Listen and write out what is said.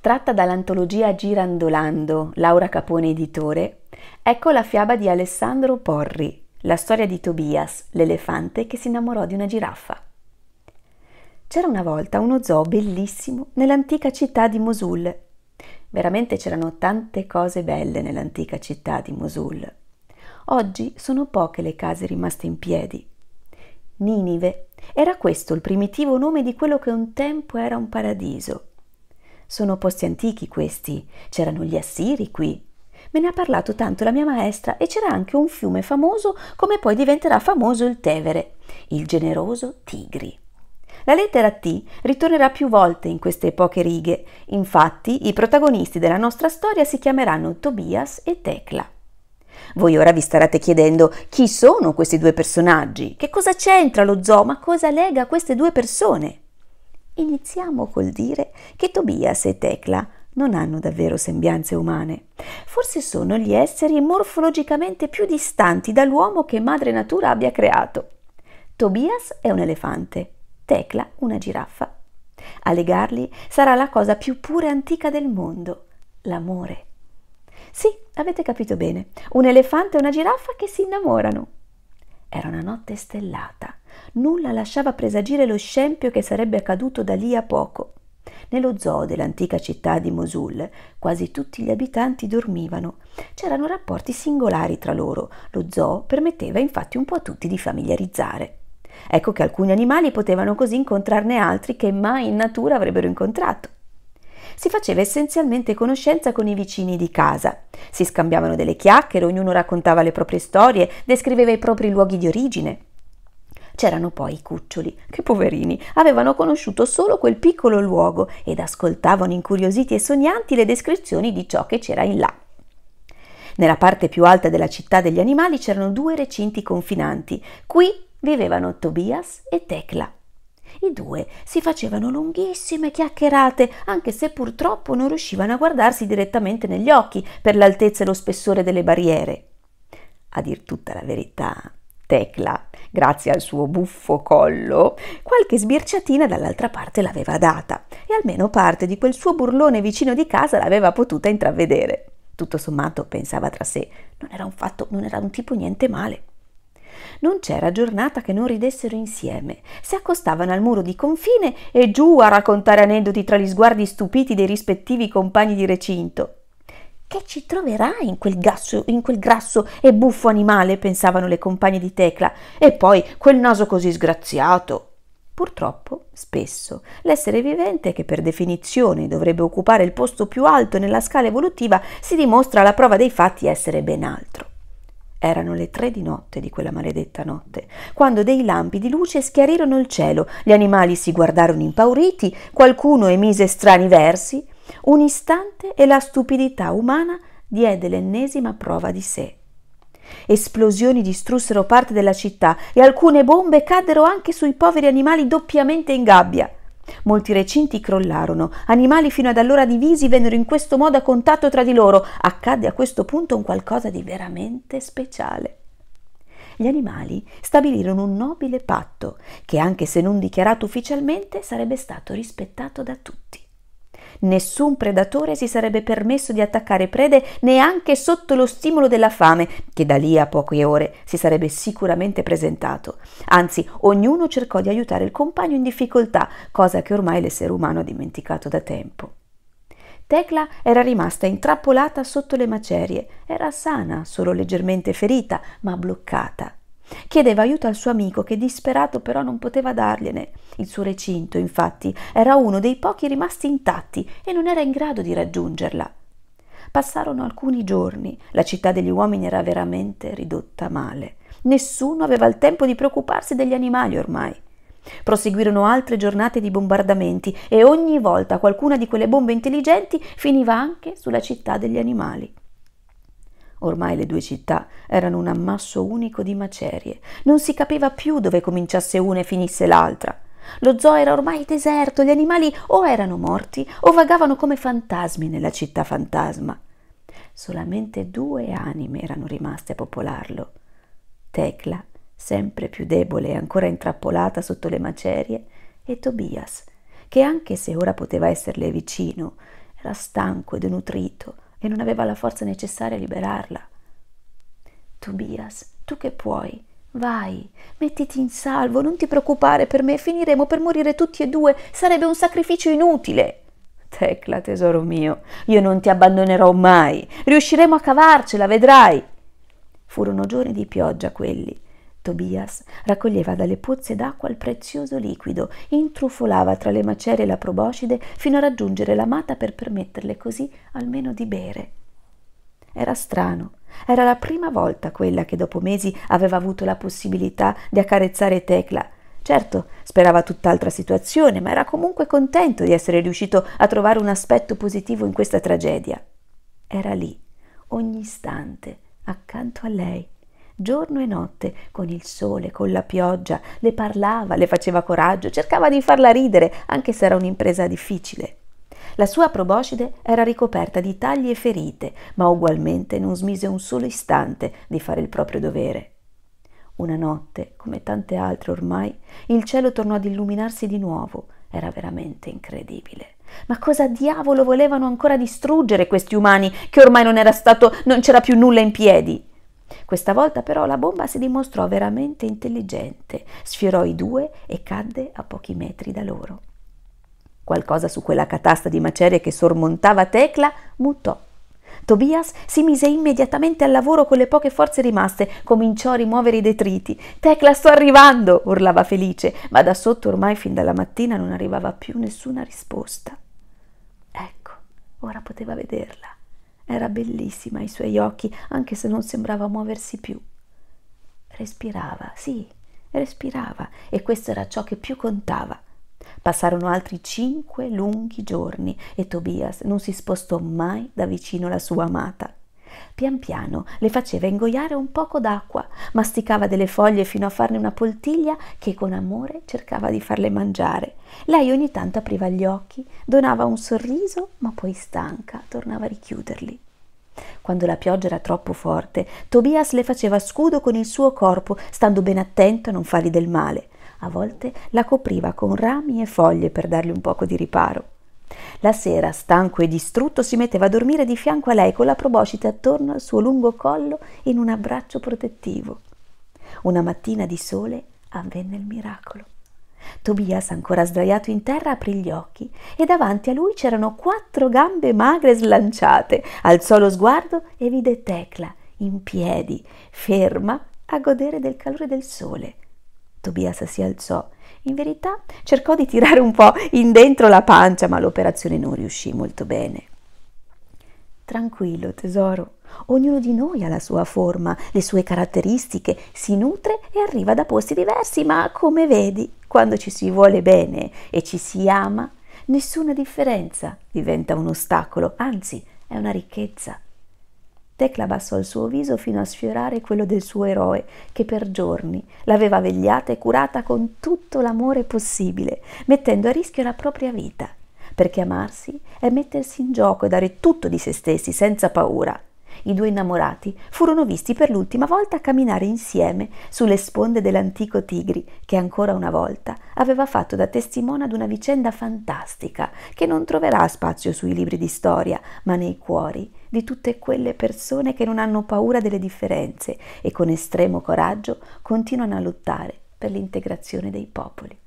tratta dall'antologia Girandolando, Laura Capone editore, ecco la fiaba di Alessandro Porri, la storia di Tobias, l'elefante che si innamorò di una giraffa. C'era una volta uno zoo bellissimo nell'antica città di Mosul. Veramente c'erano tante cose belle nell'antica città di Mosul. Oggi sono poche le case rimaste in piedi. Ninive era questo il primitivo nome di quello che un tempo era un paradiso sono posti antichi questi, c'erano gli Assiri qui. Me ne ha parlato tanto la mia maestra e c'era anche un fiume famoso come poi diventerà famoso il Tevere, il generoso Tigri. La lettera T ritornerà più volte in queste poche righe, infatti i protagonisti della nostra storia si chiameranno Tobias e Tecla. Voi ora vi starete chiedendo chi sono questi due personaggi, che cosa c'entra lo zoo, ma cosa lega queste due persone? iniziamo col dire che Tobias e Tecla non hanno davvero sembianze umane. Forse sono gli esseri morfologicamente più distanti dall'uomo che madre natura abbia creato. Tobias è un elefante, Tecla una giraffa. A legarli sarà la cosa più pura e antica del mondo, l'amore. Sì, avete capito bene, un elefante e una giraffa che si innamorano. Era una notte stellata nulla lasciava presagire lo scempio che sarebbe accaduto da lì a poco. Nello zoo dell'antica città di Mosul quasi tutti gli abitanti dormivano. C'erano rapporti singolari tra loro. Lo zoo permetteva infatti un po' a tutti di familiarizzare. Ecco che alcuni animali potevano così incontrarne altri che mai in natura avrebbero incontrato. Si faceva essenzialmente conoscenza con i vicini di casa. Si scambiavano delle chiacchiere, ognuno raccontava le proprie storie, descriveva i propri luoghi di origine. C'erano poi i cuccioli, che poverini, avevano conosciuto solo quel piccolo luogo ed ascoltavano incuriositi e sognanti le descrizioni di ciò che c'era in là. Nella parte più alta della città degli animali c'erano due recinti confinanti. Qui vivevano Tobias e Tecla. I due si facevano lunghissime chiacchierate, anche se purtroppo non riuscivano a guardarsi direttamente negli occhi per l'altezza e lo spessore delle barriere. A dir tutta la verità, Tecla, grazie al suo buffo collo, qualche sbirciatina dall'altra parte l'aveva data e almeno parte di quel suo burlone vicino di casa l'aveva potuta intravedere. Tutto sommato pensava tra sé, non era un fatto, non era un tipo niente male. Non c'era giornata che non ridessero insieme, si accostavano al muro di confine e giù a raccontare aneddoti tra gli sguardi stupiti dei rispettivi compagni di recinto. Che ci troverà in quel, grasso, in quel grasso e buffo animale? pensavano le compagne di Tecla. E poi quel naso così sgraziato. Purtroppo, spesso, l'essere vivente, che per definizione dovrebbe occupare il posto più alto nella scala evolutiva, si dimostra alla prova dei fatti essere ben altro. Erano le tre di notte di quella maledetta notte, quando dei lampi di luce schiarirono il cielo, gli animali si guardarono impauriti, qualcuno emise strani versi, un istante e la stupidità umana diede l'ennesima prova di sé. Esplosioni distrussero parte della città e alcune bombe caddero anche sui poveri animali doppiamente in gabbia. Molti recinti crollarono, animali fino ad allora divisi vennero in questo modo a contatto tra di loro. Accadde a questo punto un qualcosa di veramente speciale. Gli animali stabilirono un nobile patto che, anche se non dichiarato ufficialmente, sarebbe stato rispettato da tutti. Nessun predatore si sarebbe permesso di attaccare prede neanche sotto lo stimolo della fame, che da lì a poche ore si sarebbe sicuramente presentato. Anzi, ognuno cercò di aiutare il compagno in difficoltà, cosa che ormai l'essere umano ha dimenticato da tempo. Tecla era rimasta intrappolata sotto le macerie, era sana, solo leggermente ferita, ma bloccata. Chiedeva aiuto al suo amico che disperato però non poteva dargliene. Il suo recinto, infatti, era uno dei pochi rimasti intatti e non era in grado di raggiungerla. Passarono alcuni giorni, la città degli uomini era veramente ridotta male. Nessuno aveva il tempo di preoccuparsi degli animali ormai. Proseguirono altre giornate di bombardamenti e ogni volta qualcuna di quelle bombe intelligenti finiva anche sulla città degli animali. Ormai le due città erano un ammasso unico di macerie. Non si capiva più dove cominciasse una e finisse l'altra. Lo zoo era ormai deserto, gli animali o erano morti o vagavano come fantasmi nella città fantasma. Solamente due anime erano rimaste a popolarlo. Tecla, sempre più debole e ancora intrappolata sotto le macerie, e Tobias, che anche se ora poteva esserle vicino, era stanco e denutrito e non aveva la forza necessaria a liberarla. Tobias, tu che puoi, Vai, mettiti in salvo, non ti preoccupare per me, finiremo per morire tutti e due, sarebbe un sacrificio inutile. Tecla, tesoro mio, io non ti abbandonerò mai, riusciremo a cavarcela, vedrai. Furono giorni di pioggia quelli. Tobias raccoglieva dalle pozze d'acqua il prezioso liquido, intrufolava tra le macerie la proboscide fino a raggiungere la mata per permetterle così almeno di bere. Era strano. Era la prima volta quella che dopo mesi aveva avuto la possibilità di accarezzare Tecla. Certo, sperava tutt'altra situazione, ma era comunque contento di essere riuscito a trovare un aspetto positivo in questa tragedia. Era lì, ogni istante, accanto a lei, giorno e notte, con il sole, con la pioggia, le parlava, le faceva coraggio, cercava di farla ridere, anche se era un'impresa difficile. La sua proboscide era ricoperta di tagli e ferite, ma ugualmente non smise un solo istante di fare il proprio dovere. Una notte, come tante altre ormai, il cielo tornò ad illuminarsi di nuovo. Era veramente incredibile. Ma cosa diavolo volevano ancora distruggere questi umani, che ormai non era stato, non c'era più nulla in piedi? Questa volta però la bomba si dimostrò veramente intelligente, sfiorò i due e cadde a pochi metri da loro. Qualcosa su quella catasta di macerie che sormontava Tecla mutò. Tobias si mise immediatamente al lavoro con le poche forze rimaste, cominciò a rimuovere i detriti. Tecla, sto arrivando! urlava felice, ma da sotto ormai fin dalla mattina non arrivava più nessuna risposta. Ecco, ora poteva vederla. Era bellissima ai suoi occhi, anche se non sembrava muoversi più. Respirava, sì, respirava, e questo era ciò che più contava. Passarono altri cinque lunghi giorni e Tobias non si spostò mai da vicino alla sua amata. Pian piano le faceva ingoiare un poco d'acqua, masticava delle foglie fino a farne una poltiglia che con amore cercava di farle mangiare. Lei ogni tanto apriva gli occhi, donava un sorriso, ma poi stanca tornava a richiuderli. Quando la pioggia era troppo forte, Tobias le faceva scudo con il suo corpo, stando ben attento a non fargli del male a volte la copriva con rami e foglie per dargli un poco di riparo. La sera, stanco e distrutto, si metteva a dormire di fianco a lei con la proboscite attorno al suo lungo collo in un abbraccio protettivo. Una mattina di sole avvenne il miracolo. Tobias, ancora sdraiato in terra, aprì gli occhi e davanti a lui c'erano quattro gambe magre slanciate. Alzò lo sguardo e vide Tecla, in piedi, ferma, a godere del calore del sole. Tobias si alzò. In verità cercò di tirare un po' in dentro la pancia, ma l'operazione non riuscì molto bene. Tranquillo, tesoro. Ognuno di noi ha la sua forma, le sue caratteristiche, si nutre e arriva da posti diversi, ma come vedi, quando ci si vuole bene e ci si ama, nessuna differenza diventa un ostacolo, anzi è una ricchezza. Tecla abbassò il suo viso fino a sfiorare quello del suo eroe, che per giorni l'aveva vegliata e curata con tutto l'amore possibile, mettendo a rischio la propria vita. Perché amarsi è mettersi in gioco e dare tutto di se stessi senza paura. I due innamorati furono visti per l'ultima volta camminare insieme sulle sponde dell'antico Tigri, che ancora una volta aveva fatto da testimone ad una vicenda fantastica che non troverà spazio sui libri di storia, ma nei cuori di tutte quelle persone che non hanno paura delle differenze e con estremo coraggio continuano a lottare per l'integrazione dei popoli.